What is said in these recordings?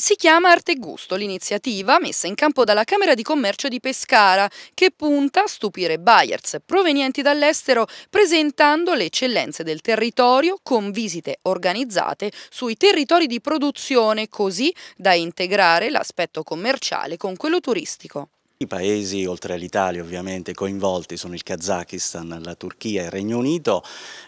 Si chiama Arte e Gusto l'iniziativa messa in campo dalla Camera di Commercio di Pescara che punta a stupire buyers provenienti dall'estero presentando le eccellenze del territorio con visite organizzate sui territori di produzione così da integrare l'aspetto commerciale con quello turistico. I paesi, oltre all'Italia ovviamente, coinvolti sono il Kazakistan, la Turchia e il Regno Unito,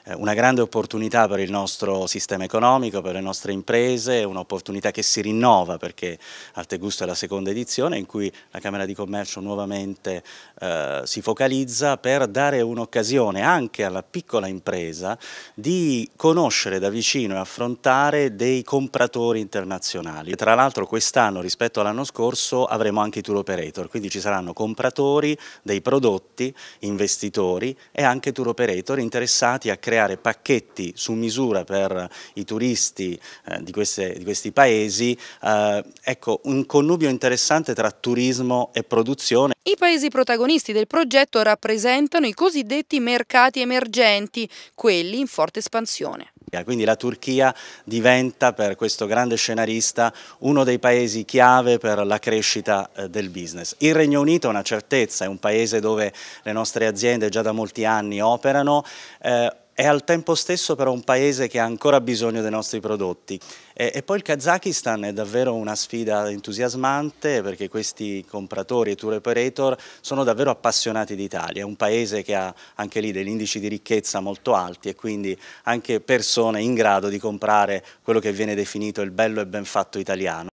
eh, una grande opportunità per il nostro sistema economico, per le nostre imprese, un'opportunità che si rinnova perché Altegusto è la seconda edizione in cui la Camera di Commercio nuovamente eh, si focalizza per dare un'occasione anche alla piccola impresa di conoscere da vicino e affrontare dei compratori internazionali. Tra l'altro quest'anno rispetto all'anno scorso avremo anche i tour operator, quindi ci saranno compratori dei prodotti, investitori e anche tour operator interessati a creare pacchetti su misura per i turisti eh, di, queste, di, questi paesi. Eh, ecco, un connubio interessante tra turismo e produzione. I paesi protagonisti del progetto rappresentano i cosiddetti mercati emergenti, quelli in forte espansione. Quindi la Turchia diventa per questo grande scenarista uno dei paesi chiave per la crescita eh, del business. Il Regno Unito è una certezza, è un paese dove le nostre aziende già da molti anni operano, eh, è al tempo stesso però un paese che ha ancora bisogno dei nostri prodotti. E, e poi il Kazakistan è davvero una sfida entusiasmante perché questi compratori e tour operator sono davvero appassionati d'Italia, è un paese che ha anche lì degli indici di ricchezza molto alti e quindi anche persone in grado di comprare quello che viene definito il bello e ben fatto italiano.